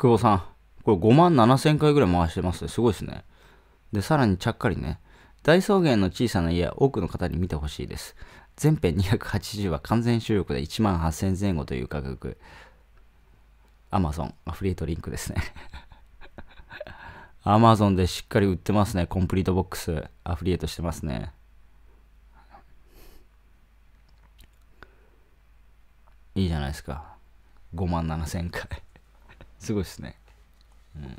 久保さん。これ5万7千回ぐらい回してますね。すごいですね。で、さらにちゃっかりね。大草原の小さな家多くの方に見てほしいです。全編280は完全収録で1万8000前後という価格。Amazon アフリエートリンクですね。Amazon でしっかり売ってますね。コンプリートボックス。アフリエイトしてますね。いいじゃないですか。5万7000回。すごいっすね。うん。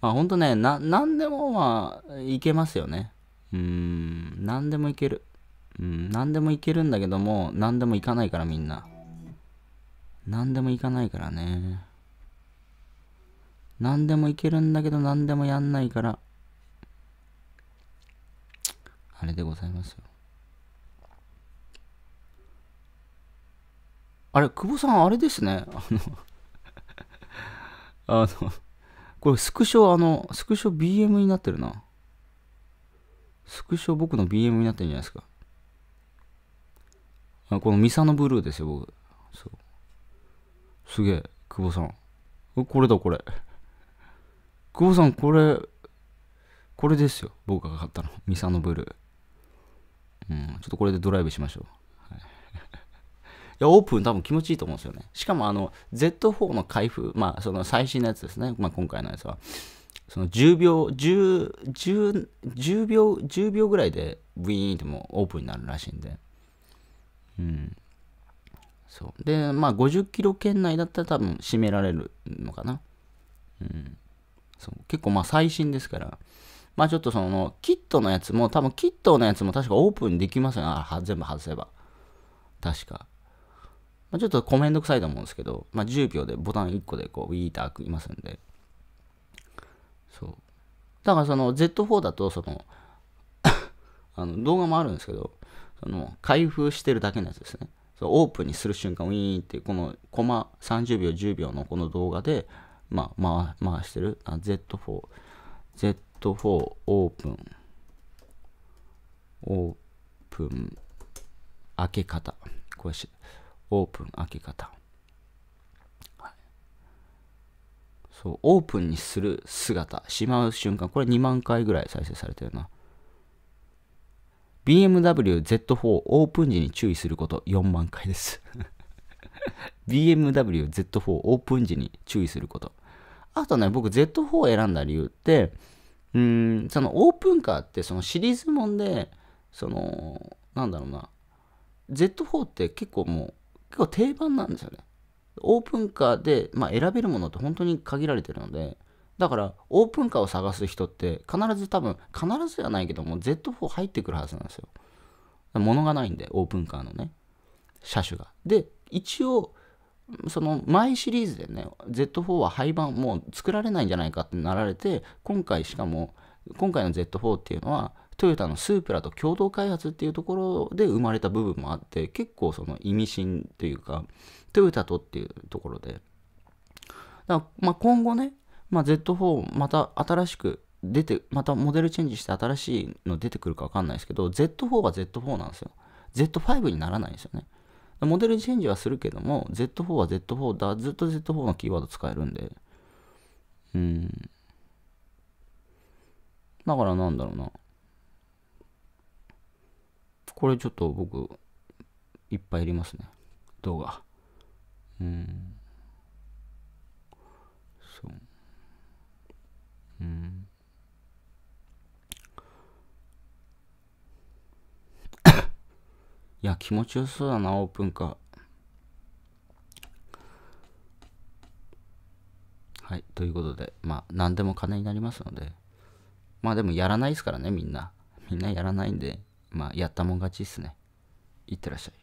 まあ、ほんとね、な、なんでもまあ、いけますよね。うん、なんでもいける。うん、なんでもいけるんだけども、なんでもいかないからみんな。なんでもいかないからね。なんでもいけるんだけど、なんでもやんないから。あれでございますよ。あれ、久保さん、あれですね。あのあの、これスクショ、あの、スクショ BM になってるな。スクショ僕の BM になってるんじゃないですか。あこのミサのブルーですよ、僕。そう。すげえ、久保さん。これだ、これ。久保さん、これ、これですよ。僕が買ったの。ミサのブルー。うん、ちょっとこれでドライブしましょう。や、オープン多分気持ちいいと思うんですよね。しかもあの、Z4 の開封、まあ、その最新のやつですね。まあ、今回のやつは。その10秒、10、10、10秒、10秒ぐらいで、ウィーンってもうオープンになるらしいんで。うん。そう。で、まあ、50キロ圏内だったら多分閉められるのかな。うん。そう。結構まあ、最新ですから。まあちょっとその、キットのやつも、多分キットのやつも確かオープンできますよね。全部外せば。確か。まあ、ちょっとめんどくさいと思うんですけど、まあ、10秒でボタン1個でこう、ウィーター開きますんで。そう。だからその Z4 だと、その あの動画もあるんですけど、その開封してるだけのやつですね。そオープンにする瞬間、ウィーンって、このコマ30秒、10秒のこの動画で、まあ、回回してる。Z4、Z4 オープン、オープン、開け方。これし、オープン開け方、はい、そうオープンにする姿しまう瞬間これ2万回ぐらい再生されてるな BMW Z4 オープン時に注意すること4万回です BMW Z4 オープン時に注意することあとね僕 Z4 を選んだ理由ってうんそのオープンカーってそのシリーズもんでそのなんだろうな Z4 って結構もう結構定番なんですよね。オープンカーで、まあ、選べるものって本当に限られてるので、だからオープンカーを探す人って必ず多分、必ずじゃないけども Z4 入ってくるはずなんですよ。物がないんで、オープンカーのね、車種が。で、一応、その前シリーズでね、Z4 は廃盤もう作られないんじゃないかってなられて、今回しかも、今回の Z4 っていうのは、トヨタのスープラと共同開発っていうところで生まれた部分もあって結構その意味深というかトヨタとっていうところでだまあ今後ね、まあ、Z4 また新しく出てまたモデルチェンジして新しいの出てくるか分かんないですけど Z4 は Z4 なんですよ Z5 にならないんですよねモデルチェンジはするけども Z4 は Z4 だずっと Z4 のキーワード使えるんでうんだからなんだろうなこれちょっと僕、いっぱいいりますね。動画。うん。そう。うん。いや、気持ちよさそうだな、オープンカー。はい、ということで、まあ、何でも金になりますので、まあでもやらないですからね、みんな。みんなやらないんで。まあ、やったもん勝ちっすね。いってらっしゃい。